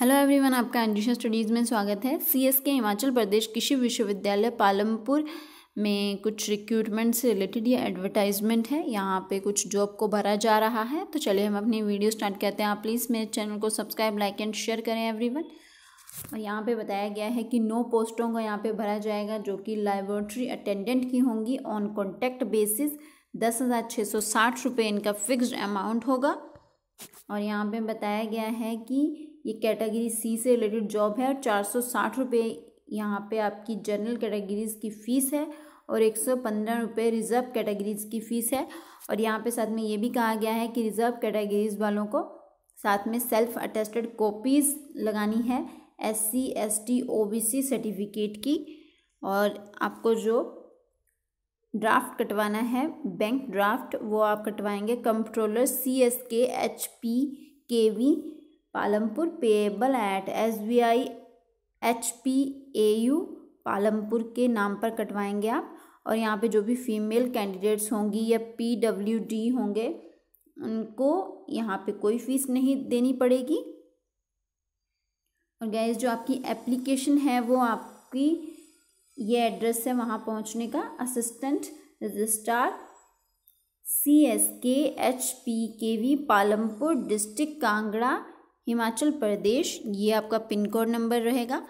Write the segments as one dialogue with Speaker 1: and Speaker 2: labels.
Speaker 1: hello everyone आपका एंडिशा studies में स्वागत है सीएसके हिमाचल प्रदेश कृषि विश्वविद्यालय पालमपुर में कुछ रिक्रूटमेंट से रिलेटेड ये एडवर्टाइजमेंट है यहाँ पे कुछ जॉब को भरा जा रहा है तो चलिए हम अपनी वीडियो स्टार्ट करते हैं आप प्लीज़ मेरे चैनल को सब्सक्राइब लाइक एंड शेयर करें एवरी और यहाँ पर बताया गया है कि नौ पोस्टों को यहाँ पर भरा जाएगा जो कि लाइब्रेटरी अटेंडेंट की होंगी ऑन कॉन्टैक्ट बेसिस दस हज़ार छः सौ साठ रुपये इनका फिक्सड अमाउंट होगा और यहाँ पे बताया गया है कि ये कैटेगरी सी से रिलेटेड जॉब है और चार सौ साठ रुपये यहाँ पर आपकी जनरल कैटेगरीज़ की फ़ीस है और एक सौ पंद्रह रुपये रिज़र्व कैटेगरीज़ की फ़ीस है और यहाँ पे साथ में ये भी कहा गया है कि रिज़र्व कैटेगरीज़ वालों को साथ में सेल्फ अटेस्टेड कॉपीज़ लगानी है S C S T O B C certificate की और आपको जो ड्राफ्ट कटवाना है बैंक ड्राफ्ट वो आप कटवाएंगे comptroller C S K H P K V Palampur payable at S B I H P A U Palampur के नाम पर कटवाएंगे आप और यहाँ पे जो भी फीमेल कैंडिडेट्स होंगी या पी डब्ल्यू डी होंगे उनको यहाँ पे कोई फीस नहीं देनी पड़ेगी और गैस जो आपकी एप्लीकेशन है वो आपकी ये एड्रेस है वहाँ पहुँचने का assistant registrar C S K H P K V Palampur district Kangra Himachal Pradesh ये आपका पिन कोड नंबर रहेगा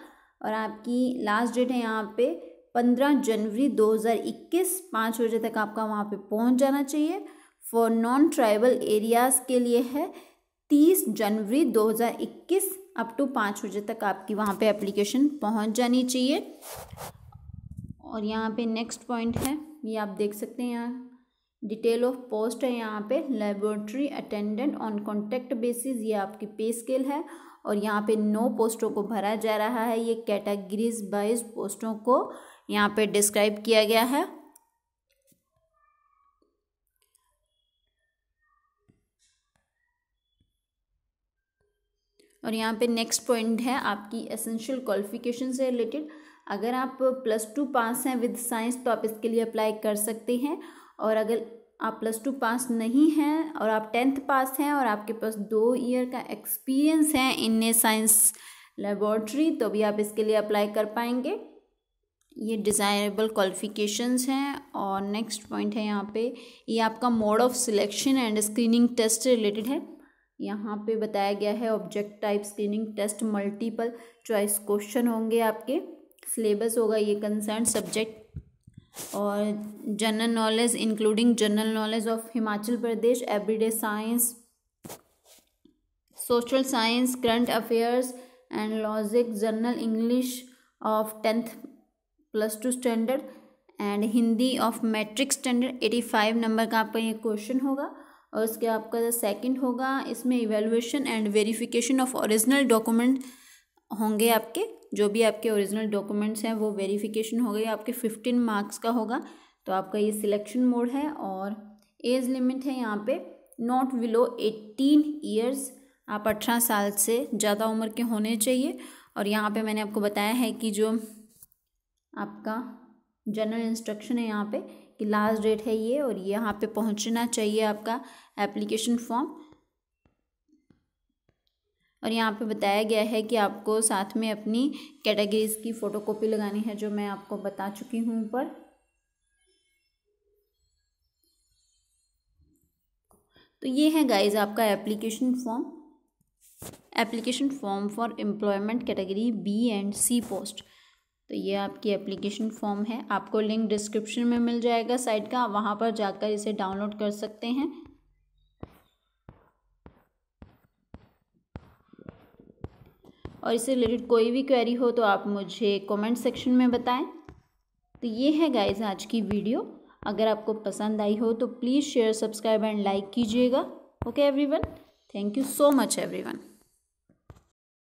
Speaker 1: और आपकी लास्ट डेट है यहाँ पे पंद्रह जनवरी दो हज़ार इक्कीस पाँच बजे तक आपका वहाँ पे पहुँच जाना चाहिए फॉर नॉन ट्राइबल एरियाज़ के लिए है तीस जनवरी दो हज़ार इक्कीस अप टू पाँच बजे तक आपकी वहाँ पे एप्लीकेशन पहुँच जानी चाहिए और यहाँ पे नेक्स्ट पॉइंट है ये आप देख सकते हैं यहाँ डिटेल ऑफ पोस्ट है यहाँ पे laboratory attendant on contact basis ये आपकी पे स्केल है और यहाँ पे नो पोस्टों को भरा जा रहा है ये कैटेगरीज वाइज पोस्टों को यहाँ पे डिस्क्राइब किया गया है और यहाँ पे नेक्स्ट पॉइंट है आपकी एसेंशियल क्वालिफिकेशन से रिलेटेड अगर आप प्लस टू पास हैं विद साइंस तो आप इसके लिए अप्लाई कर सकते हैं और अगर आप प्लस टू पास नहीं हैं और आप टेंथ पास हैं और आपके पास दो ईयर का एक्सपीरियंस है इन साइंस लेबॉर्ट्री तो भी आप इसके लिए अप्लाई कर पाएंगे ये डिज़ायरेबल क्वालिफिकेशंस हैं और नेक्स्ट पॉइंट है यहाँ पे ये आपका mode of selection and screening test related है यहाँ पे बताया गया है object type screening test multiple choice question होंगे आपके सिलेबस होगा ये कंसर्न सब्जेक्ट और general knowledge including general knowledge of Himachal Pradesh everyday science social science current affairs and logic general English of tenth plus two standard and Hindi of matric standard eighty five number का आपका ये question होगा और उसके आपका second होगा इसमें evaluation and verification of original document होंगे आपके जो भी आपके ओरिजिनल डॉक्यूमेंट्स हैं वो वेरिफिकेशन हो गई आपके फिफ्टीन मार्क्स का होगा तो आपका ये सिलेक्शन मोड है और एज लिमिट है यहाँ पे नॉट बिलो एटीन ईयर्स आप अठारह साल से ज़्यादा उम्र के होने चाहिए और यहाँ पे मैंने आपको बताया है कि जो आपका जनरल इंस्ट्रक्शन है यहाँ पे कि लास्ट डेट है ये और यहाँ पे पहुँचना चाहिए आपका एप्लीकेशन फॉर्म और यहाँ पे बताया गया है कि आपको साथ में अपनी कैटेगरीज़ की फ़ोटोकॉपी लगानी है जो मैं आपको बता चुकी हूँ ऊपर तो ये है गाइज आपका application form application form for employment category B and C post तो ये आपकी एप्लीकेशन फॉर्म है आपको लिंक डिस्क्रिप्शन में मिल जाएगा साइट का वहाँ पर जाकर इसे डाउनलोड कर सकते हैं और इससे रिलेटेड कोई भी क्वेरी हो तो आप मुझे कमेंट सेक्शन में बताएं तो ये है गाइज आज की वीडियो अगर आपको पसंद आई हो तो please share subscribe and like कीजिएगा okay everyone thank you so much everyone